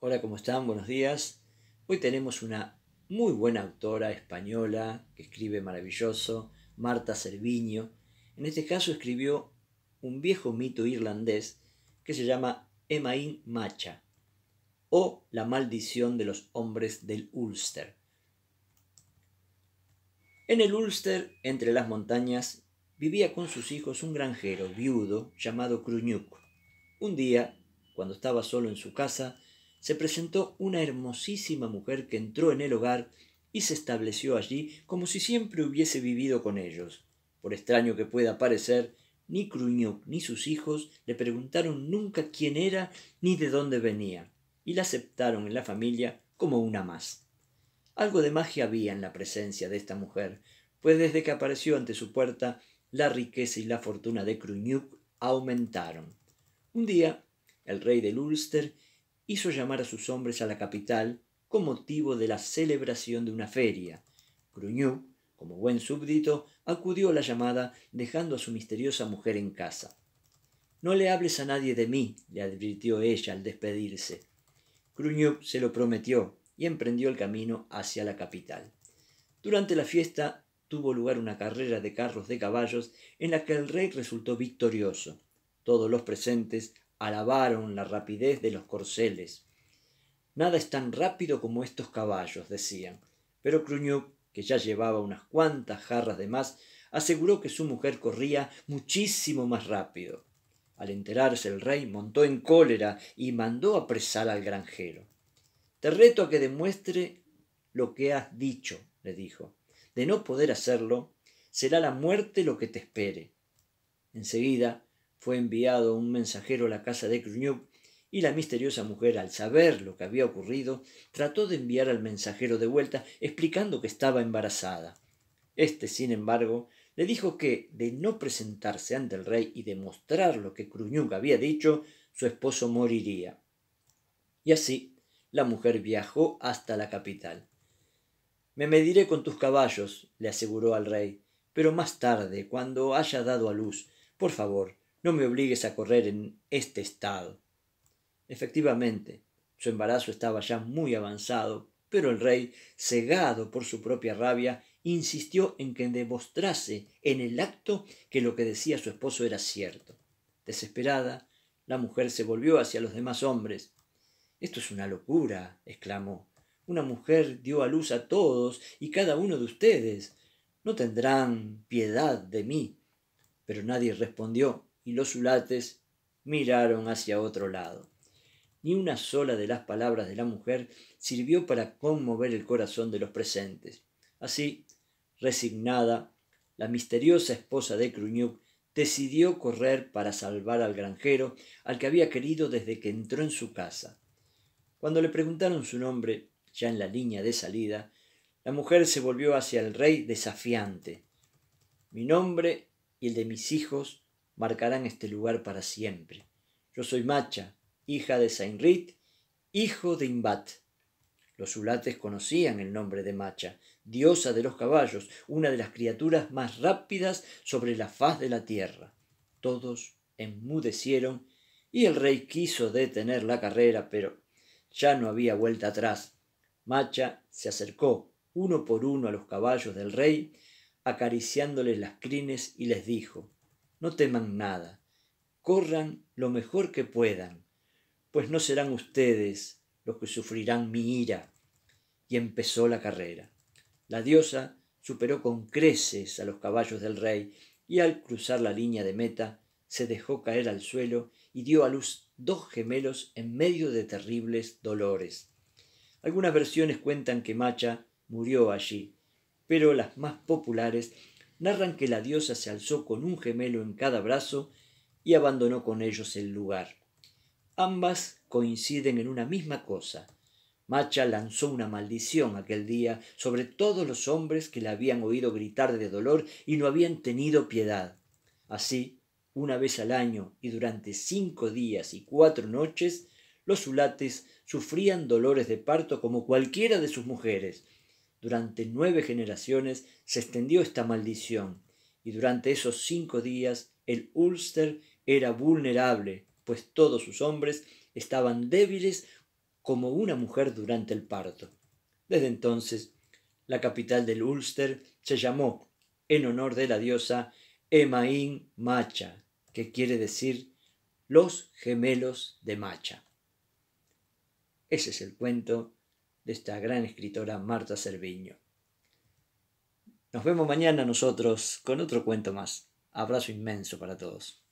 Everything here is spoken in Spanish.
Hola, ¿cómo están? Buenos días. Hoy tenemos una muy buena autora española que escribe maravilloso, Marta Cerviño. En este caso escribió un viejo mito irlandés que se llama Emain Macha o La maldición de los hombres del Ulster. En el Ulster, entre las montañas, vivía con sus hijos un granjero viudo llamado Cruñuc. Un día, cuando estaba solo en su casa, se presentó una hermosísima mujer que entró en el hogar y se estableció allí como si siempre hubiese vivido con ellos. Por extraño que pueda parecer, ni Cruñuc ni sus hijos le preguntaron nunca quién era ni de dónde venía, y la aceptaron en la familia como una más. Algo de magia había en la presencia de esta mujer, pues desde que apareció ante su puerta, la riqueza y la fortuna de Cruñuc aumentaron. Un día, el rey del Ulster hizo llamar a sus hombres a la capital con motivo de la celebración de una feria. Gruñú, como buen súbdito, acudió a la llamada dejando a su misteriosa mujer en casa. No le hables a nadie de mí, le advirtió ella al despedirse. Gruñú se lo prometió y emprendió el camino hacia la capital. Durante la fiesta tuvo lugar una carrera de carros de caballos en la que el rey resultó victorioso. Todos los presentes alabaron la rapidez de los corceles. Nada es tan rápido como estos caballos, decían, pero Cruñuc, que ya llevaba unas cuantas jarras de más, aseguró que su mujer corría muchísimo más rápido. Al enterarse el rey montó en cólera y mandó apresar al granjero. Te reto a que demuestre lo que has dicho, le dijo. De no poder hacerlo, será la muerte lo que te espere. Enseguida fue enviado un mensajero a la casa de Cruñuc, y la misteriosa mujer, al saber lo que había ocurrido, trató de enviar al mensajero de vuelta explicando que estaba embarazada. Este, sin embargo, le dijo que, de no presentarse ante el rey y demostrar lo que Cruñuc había dicho, su esposo moriría. Y así, la mujer viajó hasta la capital. Me mediré con tus caballos, le aseguró al rey, pero más tarde, cuando haya dado a luz, por favor, no me obligues a correr en este estado. Efectivamente, su embarazo estaba ya muy avanzado, pero el rey, cegado por su propia rabia, insistió en que demostrase en el acto que lo que decía su esposo era cierto. Desesperada, la mujer se volvió hacia los demás hombres. Esto es una locura, exclamó. Una mujer dio a luz a todos y cada uno de ustedes. No tendrán piedad de mí. Pero nadie respondió y los zulates miraron hacia otro lado. Ni una sola de las palabras de la mujer sirvió para conmover el corazón de los presentes. Así, resignada, la misteriosa esposa de Cruñuc decidió correr para salvar al granjero al que había querido desde que entró en su casa. Cuando le preguntaron su nombre, ya en la línea de salida, la mujer se volvió hacia el rey desafiante. Mi nombre y el de mis hijos marcarán este lugar para siempre. Yo soy Macha, hija de Sainrit, hijo de Imbat. Los ulates conocían el nombre de Macha, diosa de los caballos, una de las criaturas más rápidas sobre la faz de la tierra. Todos enmudecieron y el rey quiso detener la carrera, pero ya no había vuelta atrás. Macha se acercó uno por uno a los caballos del rey, acariciándoles las crines y les dijo no teman nada, corran lo mejor que puedan, pues no serán ustedes los que sufrirán mi ira. Y empezó la carrera. La diosa superó con creces a los caballos del rey y al cruzar la línea de meta se dejó caer al suelo y dio a luz dos gemelos en medio de terribles dolores. Algunas versiones cuentan que Macha murió allí, pero las más populares narran que la diosa se alzó con un gemelo en cada brazo y abandonó con ellos el lugar. Ambas coinciden en una misma cosa. Macha lanzó una maldición aquel día sobre todos los hombres que la habían oído gritar de dolor y no habían tenido piedad. Así, una vez al año y durante cinco días y cuatro noches, los ulates sufrían dolores de parto como cualquiera de sus mujeres, durante nueve generaciones se extendió esta maldición y durante esos cinco días el Ulster era vulnerable, pues todos sus hombres estaban débiles como una mujer durante el parto. Desde entonces, la capital del Ulster se llamó, en honor de la diosa, Emain Macha, que quiere decir los gemelos de Macha. Ese es el cuento de esta gran escritora Marta Cerviño. Nos vemos mañana nosotros con otro cuento más. Abrazo inmenso para todos.